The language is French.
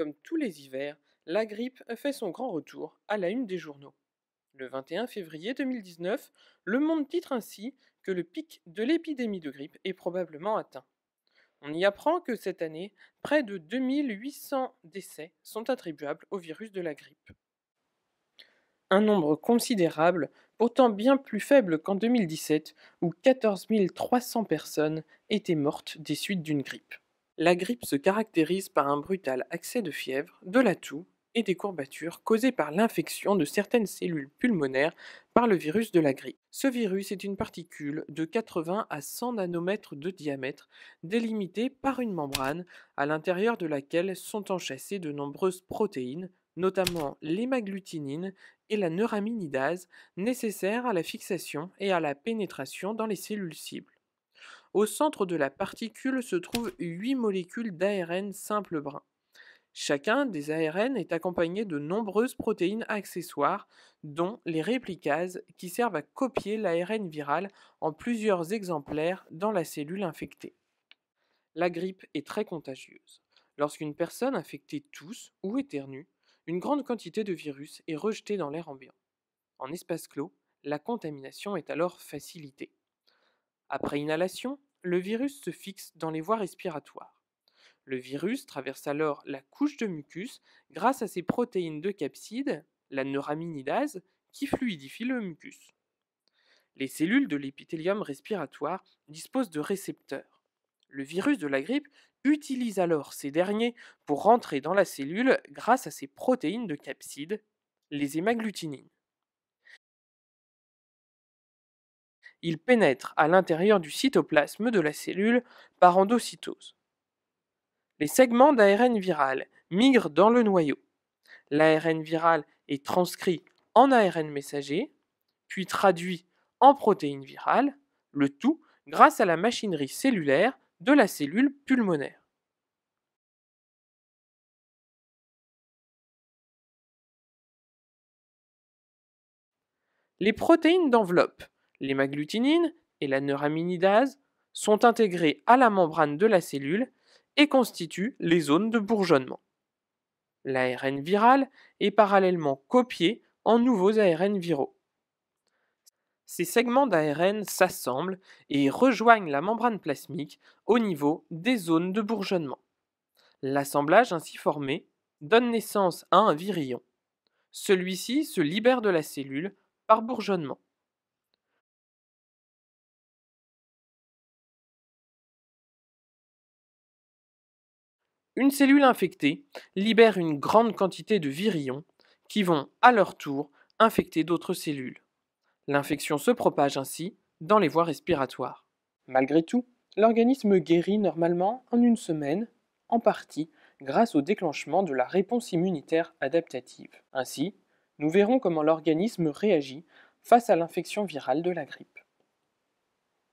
Comme tous les hivers, la grippe fait son grand retour à la une des journaux. Le 21 février 2019, Le Monde titre ainsi que le pic de l'épidémie de grippe est probablement atteint. On y apprend que cette année, près de 2800 décès sont attribuables au virus de la grippe. Un nombre considérable, pourtant bien plus faible qu'en 2017, où 14 300 personnes étaient mortes des suites d'une grippe. La grippe se caractérise par un brutal accès de fièvre, de la toux et des courbatures causées par l'infection de certaines cellules pulmonaires par le virus de la grippe. Ce virus est une particule de 80 à 100 nanomètres de diamètre délimitée par une membrane à l'intérieur de laquelle sont enchâssées de nombreuses protéines, notamment l'hémagglutinine et la neuraminidase, nécessaires à la fixation et à la pénétration dans les cellules cibles. Au centre de la particule se trouvent 8 molécules d'ARN simple brun. Chacun des ARN est accompagné de nombreuses protéines accessoires, dont les réplicases, qui servent à copier l'ARN viral en plusieurs exemplaires dans la cellule infectée. La grippe est très contagieuse. Lorsqu'une personne infectée tousse ou éternue, une grande quantité de virus est rejetée dans l'air ambiant. En espace clos, la contamination est alors facilitée. Après inhalation, le virus se fixe dans les voies respiratoires. Le virus traverse alors la couche de mucus grâce à ses protéines de capside, la neuraminidase, qui fluidifie le mucus. Les cellules de l'épithélium respiratoire disposent de récepteurs. Le virus de la grippe utilise alors ces derniers pour rentrer dans la cellule grâce à ses protéines de capside, les hémagglutinines. il pénètre à l'intérieur du cytoplasme de la cellule par endocytose. Les segments d'ARN viral migrent dans le noyau. L'ARN viral est transcrit en ARN messager, puis traduit en protéines virales, le tout grâce à la machinerie cellulaire de la cellule pulmonaire. Les protéines d'enveloppe L'hémagglutinine et la neuraminidase sont intégrées à la membrane de la cellule et constituent les zones de bourgeonnement. L'ARN viral est parallèlement copié en nouveaux ARN viraux. Ces segments d'ARN s'assemblent et rejoignent la membrane plasmique au niveau des zones de bourgeonnement. L'assemblage ainsi formé donne naissance à un virion. Celui-ci se libère de la cellule par bourgeonnement. Une cellule infectée libère une grande quantité de virions qui vont à leur tour infecter d'autres cellules. L'infection se propage ainsi dans les voies respiratoires. Malgré tout, l'organisme guérit normalement en une semaine, en partie grâce au déclenchement de la réponse immunitaire adaptative. Ainsi, nous verrons comment l'organisme réagit face à l'infection virale de la grippe.